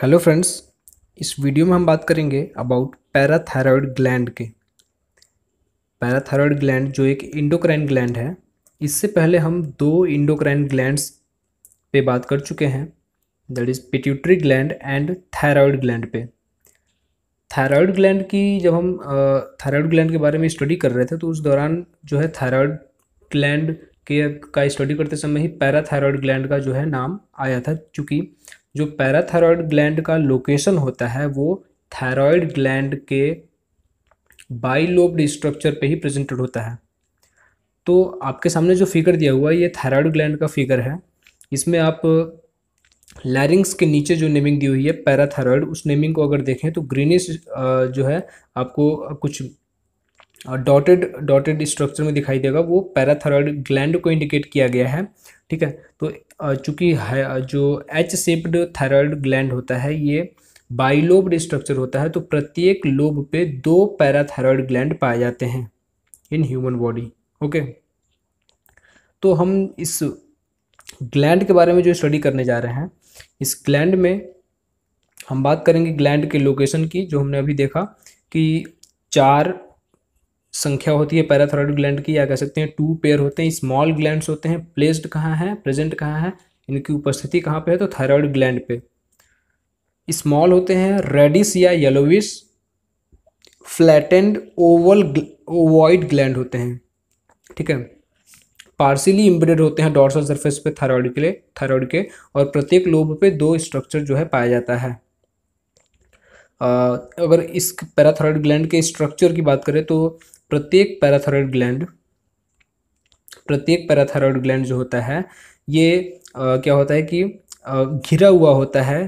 hello friends इस video में हम बात करेंगे अबाउट पैराथायरॉयड ग्लैंड के पैराथायरॉयड ग्लैंड जो एक इंडोक्राइन ग्लैंड है इससे पहले हम दो इंडोक्राइन ग्लैंड्स पे बात कर चुके हैं that is pituitary gland and thyroid gland पे थायरॉयड ग्लैंड की जब हम थायरॉयड ग्लैंड के बारे में स्टडी कर रहे थे तो उस दौरान जो है थायरॉयड ग्लैंड के का स्टडी करते समय ही पैराथायरॉयड ग्लैंड का जो है नाम आया था चूँकि जो पैराथायरॉयड ग्लैंड का लोकेशन होता है वो थायरॉयड ग्लैंड के बाइलोब्ड स्ट्रक्चर पे ही प्रेजेंटेड होता है तो आपके सामने जो फिगर दिया हुआ है ये थायरॉयड ग्लैंड का फिगर है इसमें आप लैरिंग्स के नीचे जो नेमिंग दी हुई है पैराथायरॉयड उस नेमिंग को अगर देखें तो ग्रीनिश जो है आपको कुछ डॉटेड डॉटेड स्ट्रक्चर में दिखाई देगा वो पैराथायरॉयड ग्लैंड को इंडिकेट किया गया है ठीक है तो चूँकि जो एच सेप्ड थायराइड ग्लैंड होता है ये बाइलोब्ड स्ट्रक्चर होता है तो प्रत्येक लोब पे दो पैराथायरॉयड ग्लैंड पाए जाते हैं इन ह्यूमन बॉडी ओके तो हम इस ग्लैंड के बारे में जो स्टडी करने जा रहे हैं इस ग्लैंड में हम बात करेंगे ग्लैंड के लोकेशन की जो हमने अभी देखा कि चार संख्या होती है पैराथोराइड ग्लैंड की या कह सकते हैं टू पेयर होते हैं स्मॉल ग्लैंड होते हैं प्लेस्ड कहाँ है प्रेजेंट कहाँ है इनकी उपस्थिति कहाँ पे है तो थायराइड ग्लैंड पे स्मॉल होते हैं रेडिस या yellowish flattened oval ovoid gland होते हैं ठीक है पार्सली इम्बेडेड होते हैं डॉर्सल सरफेस पे थायराइड के लिए थायराइड के और प्रत्येक लोब पे दो स्ट्रक्चर जो है पाया जाता है अगर इस पैराथायरॉयड ग्लैंड के स्ट्रक्चर की बात करें तो प्रत्येक पैराथायरॉयड ग्लैंड प्रत्येक पैराथायरॉयड ग्लैंड जो होता है ये आ, क्या होता है कि आ, घिरा हुआ होता है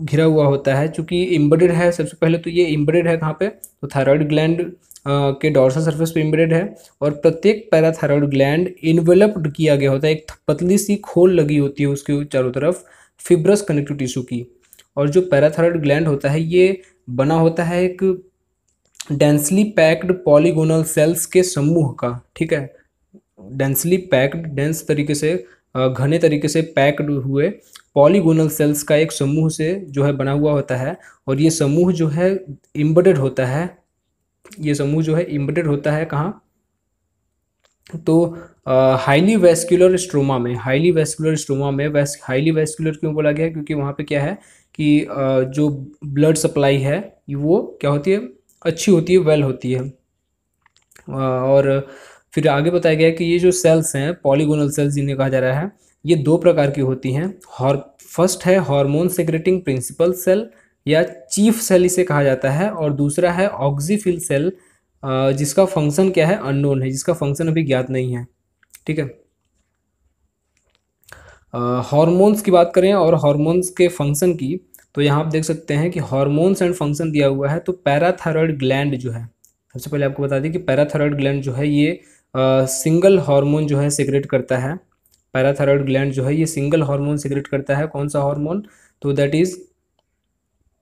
घिरा हुआ होता है चूँकि इम्बेडेड है सबसे पहले तो ये इम्बेडेड है कहाँ पे तो थायरॉयड ग्लैंड के डॉर्सल सरफेस पे इम्बेडेड है और प्रत्येक पैराथायरॉयड ग्लैंड इन्वेलप्ड किया गया होता है एक पतली सी खोल लगी होती है उसके चारों तरफ फिब्रस कनेक्टिव टिश्यू की और जो पैराथायरॉयड ग्लैंड होता है ये बना होता है एक डेंसली पैक्ड पॉलीगोनल सेल्स के समूह का ठीक है डेंसली पैक्ड डेंस तरीके से घने तरीके से पैक्ड हुए पॉलीगोनल सेल्स का एक समूह से जो है बना हुआ होता है और ये समूह जो है इम्बडेड होता है ये समूह जो है इम्बडेड होता है कहाँ तो हाईली वेस्कुलर स्ट्रोमा में हाईली वेस्कुलर स्ट्रोमा में वैस हाईली वेस्कुलर क्यों बोला गया क्योंकि वहाँ पे क्या है कि uh, जो ब्लड सप्लाई है वो क्या होती है अच्छी होती है वेल होती है और फिर आगे बताया गया कि ये जो सेल्स हैं पॉलीगोनल सेल्स जिन्हें कहा जा रहा है ये दो प्रकार की होती हैं हॉर फर्स्ट है हार्मोन सेक्रेटिंग प्रिंसिपल सेल या चीफ सेल इसे कहा जाता है और दूसरा है ऑक्सीफिल सेल जिसका फंक्शन क्या है अननोन है जिसका फंक्शन अभी ज्ञात नहीं है ठीक है हॉर्मोन्स की बात करें और हॉर्मोन्स के फंक्शन की तो यहाँ आप देख सकते हैं कि हॉर्मोन्स एंड फंक्शन दिया हुआ है तो पैराथायरॉयड ग्लैंड जो है सबसे पहले आपको बता दें कि पैराथायरॉयड ग्लैंड जो है ये आ, सिंगल हार्मोन जो है सिक्रेट करता है पैराथायरॉयड ग्लैंड जो है ये सिंगल हार्मोन सिक्रेट करता है कौन सा हार्मोन तो that is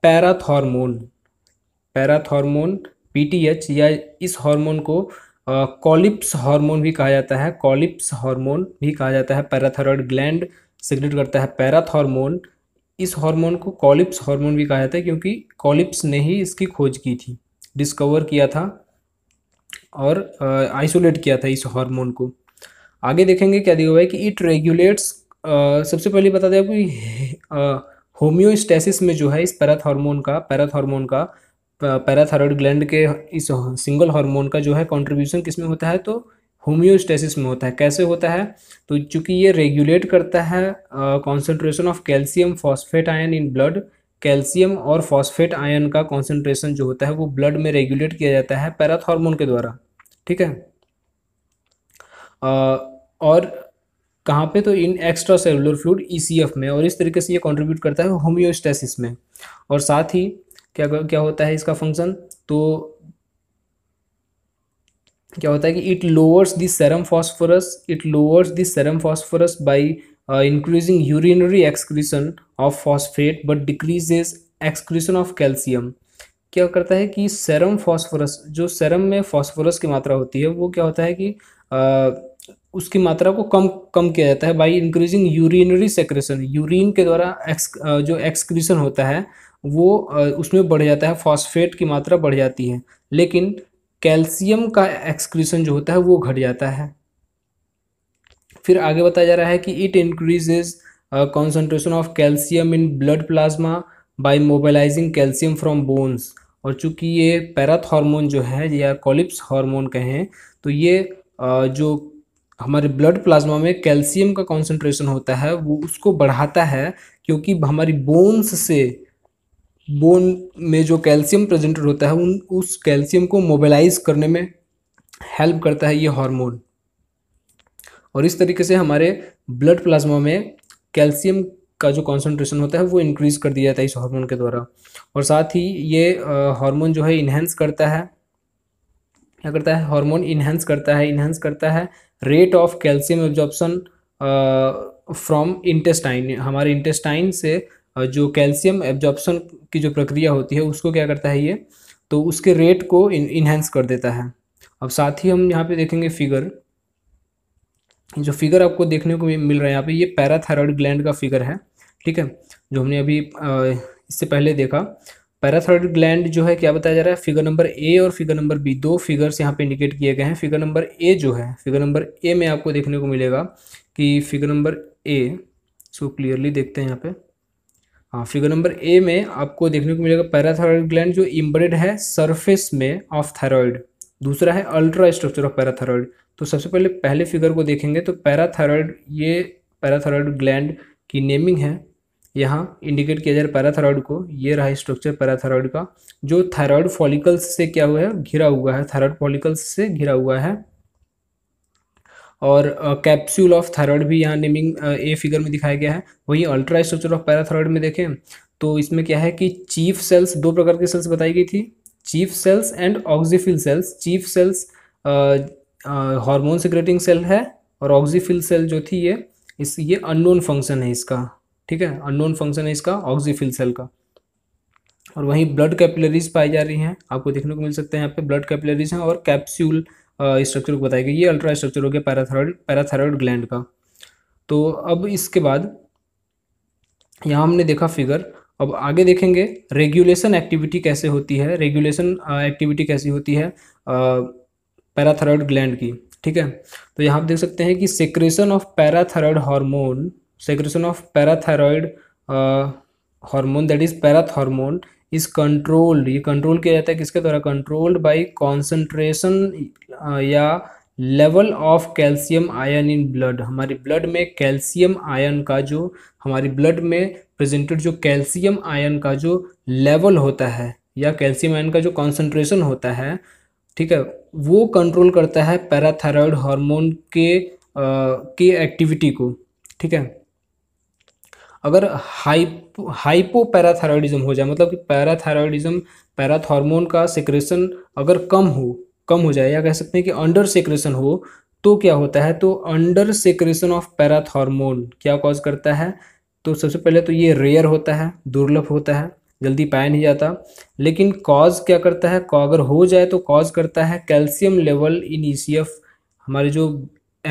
parathormone parathormone H या इस हार्मोन को कॉलिप्स हार्मोन भी कहा जाता है कॉलिप्स हार्मोन भी कहा जाता है पैराथायरॉयड ग्लैंड सिक्रेट करता है पैराथॉर्मोन इस हार्मोन को कॉलिप्स हार्मोन भी कहा जाता है क्योंकि कॉलिप्स ने ही इसकी खोज की थी डिस्कवर किया था और आइसोलेट किया था इस हार्मोन को आगे देखेंगे क्या दिया हुआ है कि इट रेगुलेट्स सबसे पहले बता दें कि होम्योस्टेसिस में जो है इस पैराथ हार्मोन का पैराथ हार्मोन का पैराथायरॉयड ग्लैंड के इस सिंगल हार्मोन का जो है कंट्रीब्यूशन किस में होता है तो होम्योस्टेसिस में होता है कैसे होता है तो चूंकि ये रेगुलेट करता है concentration of calcium phosphate ion in blood calcium और फॉस्फेट आयन का कॉन्सेंट्रेशन जो होता है वो ब्लड में रेगुलेट किया जाता है पैराथॉर्मोन के द्वारा ठीक है uh, और कहाँ पे तो इन एक्स्ट्रा सेलुलर फ्लूड ई में और इस तरीके से ये कंट्रीब्यूट करता है होम्योस्टेसिस में और साथ ही क्या क्या होता है इसका फंक्शन तो क्या होता है कि it lowers the serum phosphorus it lowers the serum phosphorus by increasing urinary excretion of phosphate but decreases excretion of calcium क्या करता है कि सेरम फॉस्फोरस जो सेरम में फॉस्फोरस की मात्रा होती है वो क्या होता है कि आ, uh, उसकी मात्रा को कम कम किया जाता है by increasing urinary secretion urine के द्वारा एक्स uh, जो एक्सक्रीशन होता है वो uh, उसमें बढ़ जाता है फॉस्फेट की मात्रा बढ़ जाती है लेकिन कैल्शियम का एक्सक्रीशन जो होता है वो घट जाता है फिर आगे बताया जा रहा है कि it increases concentration of calcium in blood plasma by mobilising calcium from bones और चूंकि ये पैराथ हार्मोन जो है या कॉलिप्स हार्मोन कहें तो ये uh, जो हमारे ब्लड प्लाज्मा में कैल्शियम का कॉन्सेंट्रेशन होता है वो उसको बढ़ाता है क्योंकि हमारी बोन्स से बोन में जो कैल्शियम प्रेजेंट होता है उन उस कैल्शियम को मोबिलाइज करने में हेल्प करता है ये हार्मोन और इस तरीके से हमारे ब्लड प्लाज्मा में कैल्शियम का जो कॉन्सेंट्रेशन होता है वो इंक्रीज़ कर दिया जाता है इस हार्मोन के द्वारा और साथ ही ये हार्मोन जो है इन्हेंस करता है क्या करता है हार्मोन इन्हेंस करता है इन्हेंस करता है rate of calcium absorption from intestine हमारे इंटेस्टाइन से जो कैल्शियम एब्जॉर्प्शन की जो प्रक्रिया होती है उसको क्या करता है ये तो उसके रेट को इन्हेंस कर देता है अब साथ ही हम यहाँ पे देखेंगे फिगर जो फिगर आपको देखने को मिल रहा है यहाँ पे ये पैराथायरॉयड ग्लैंड का फिगर है ठीक है जो हमने अभी इससे पहले देखा पैराथायरॉयड ग्लैंड जो है क्या बताया जा रहा है फिगर नंबर ए और फिगर नंबर बी दो फिगर्स यहाँ पे इंडिकेट किए गए हैं फिगर नंबर ए जो है फिगर नंबर ए में आपको देखने को मिलेगा कि figure number A so clearly देखते हैं यहाँ पर हाँ फिगर नंबर ए में आपको देखने को मिलेगा पैराथायरॉयड ग्लैंड जो इम्बेडेड है सरफेस में ऑफ थायरॉयड दूसरा है अल्ट्रा स्ट्रक्चर ऑफ पैराथायरॉयड तो सबसे पहले पहले फिगर को देखेंगे तो पैराथायरॉयड ये पैराथायरॉयड ग्लैंड की नेमिंग है यहाँ इंडिकेट किया जा रहा है पैराथायरॉयड को ये रहा स्ट्रक्चर पैराथायरॉयड का जो थायरॉयड फॉलिकल्स से क्या हुआ है घिरा हुआ है थायरॉयड फॉलिकल्स से घिरा हुआ है और कैप्सूल ऑफ थायराइड भी यहाँ नेमिंग ए फिगर में दिखाया गया है वही अल्ट्रा स्ट्रक्चर ऑफ पैराथायरॉयड में देखें तो इसमें क्या है कि चीफ सेल्स दो प्रकार के सेल्स बताई गई थी chief cells and oxyphil cells chief cells hormone secreting cell है और ऑक्सीफिल सेल जो थी ये इस ये अननोन फंक्शन है इसका ठीक है अननोन फंक्शन है इसका ऑक्सीफिल सेल का और वहीं ब्लड कैपिलरीज पाई जा रही हैं आपको देखने को मिल सकते हैं यहाँ पे ब्लड कैपिलरीज हैं और कैप्सूल स्ट्रक्चर को बताया गया ये अल्ट्रा स्ट्रक्चर हो गया पैराथायरॉयड पैराथायरॉयड ग्लैंड का तो अब इसके बाद यहाँ हमने देखा फिगर अब आगे देखेंगे रेगुलेशन एक्टिविटी कैसे होती है रेगुलेशन एक्टिविटी कैसी होती है पैराथायरॉयड ग्लैंड की ठीक है तो यहाँ आप देख सकते हैं कि secretion of parathyroid hormone secretion of parathyroid hormone that is parathormone is controlled ये कंट्रोल किया जाता है किसके द्वारा कंट्रोल्ड बाय कॉन्सेंट्रेशन या level of calcium ion in blood हमारे ब्लड में कैल्शियम आयन का जो हमारी ब्लड में प्रेजेंटेड जो कैल्शियम आयन का जो लेवल होता है या कैल्शियम आयन का जो कॉन्सेंट्रेशन होता है ठीक है वो कंट्रोल करता है पैराथायरॉयड हार्मोन के आ, uh, के एक्टिविटी को ठीक है अगर हाइपो हाइपोपैराथायरॉयडिज्म हो जाए मतलब कि पैराथायरॉयडिज्म पैराथार्मोन का सिक्रेशन अगर कम हो कम हो जाए या कह सकते हैं कि अंडर सिक्रेशन हो तो क्या होता है तो अंडर सिक्रेशन ऑफ पैराथार्मोन क्या कॉज करता है तो सबसे पहले तो ये रेयर होता है दुर्लभ होता है जल्दी पाया नहीं जाता लेकिन कॉज क्या करता है अगर हो जाए तो कॉज करता है कैल्शियम लेवल इन ई हमारे जो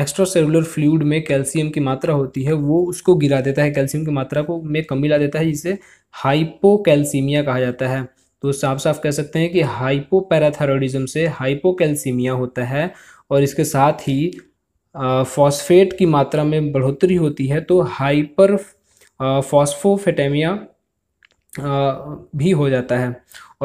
एक्स्ट्रा सेलुलर फ्लूड में कैल्शियम की मात्रा होती है वो उसको गिरा देता है कैल्शियम की मात्रा को में कमी ला देता है जिसे हाइपोकैल्सीमिया कहा जाता है तो साफ साफ कह सकते हैं कि हाइपोपैराथायरॉयडिज्म से हाइपोकैल्सीमिया होता है और इसके साथ ही फॉस्फेट की मात्रा में बढ़ोतरी होती है तो हाइपर फॉस्फोफेटेमिया भी हो जाता है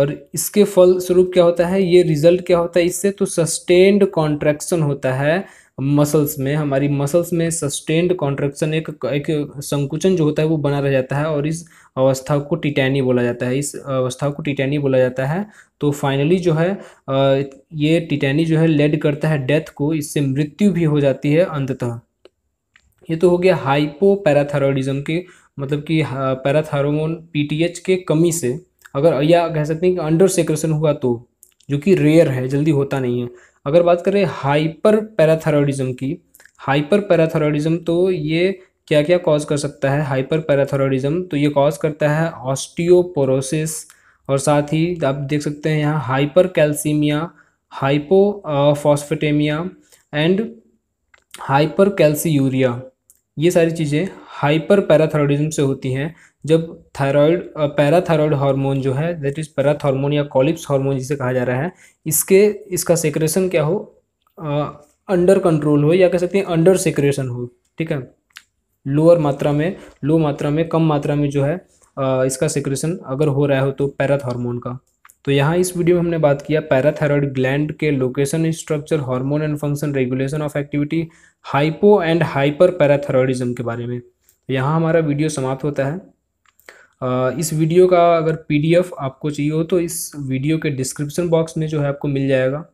और इसके फल स्वरूप क्या होता है ये रिजल्ट क्या होता है इससे तो सस्टेन्ड कॉन्ट्रैक्शन होता है मसल्स में हमारी मसल्स में सस्टेंड कॉन्ट्रेक्शन एक एक संकुचन जो होता है वो बना रह जाता है और इस अवस्था को टिटैनी बोला जाता है इस अवस्था को टिटैनी बोला जाता है तो फाइनली जो है ये टिटैनी जो है लेड करता है डेथ को इससे मृत्यु भी हो जाती है अंततः ये तो हो गया हाइपो पैराथायरॉयडिज्म के मतलब कि पैराथायरोमोन पीटीएच के कमी से अगर या कह सकते हैं कि अंडर सेक्रेशन हुआ तो जो कि रेयर है जल्दी होता नहीं है अगर बात करें हाइपर पैराथायरॉयडिज्म की हाइपर पैराथायरॉयडिज्म तो ये क्या क्या कॉज कर सकता है हाइपर पैराथायरॉयडिज्म तो ये कॉज करता है ऑस्टियोपोरोसिस और साथ ही आप देख सकते हैं यहाँ hypercalcaemia phosphataemia and hypercalciuria ये सारी चीज़ें हाइपर पैराथायरॉयडिज्म से होती हैं जब थायराइड पैराथायरॉयड हार्मोन जो है दैट इज़ पैराथ या कॉलिप्स हार्मोन जिसे कहा जा रहा है इसके इसका सेक्रेशन क्या हो अंडर कंट्रोल हो या कह सकते हैं अंडर सेक्रेशन हो ठीक है लोअर मात्रा में लो मात्रा में कम मात्रा में जो है आ, इसका सेक्रेशन अगर हो रहा हो तो पैराथ का तो यहाँ इस वीडियो में हमने बात किया पैराथायरॉयड ग्लैंड के location structure hormone and function regulation of activity hypo and hyperparathyroidism के बारे में तो यहाँ हमारा वीडियो समाप्त होता है इस वीडियो का अगर पीडीएफ आपको चाहिए हो तो इस वीडियो के डिस्क्रिप्शन बॉक्स में जो है आपको मिल जाएगा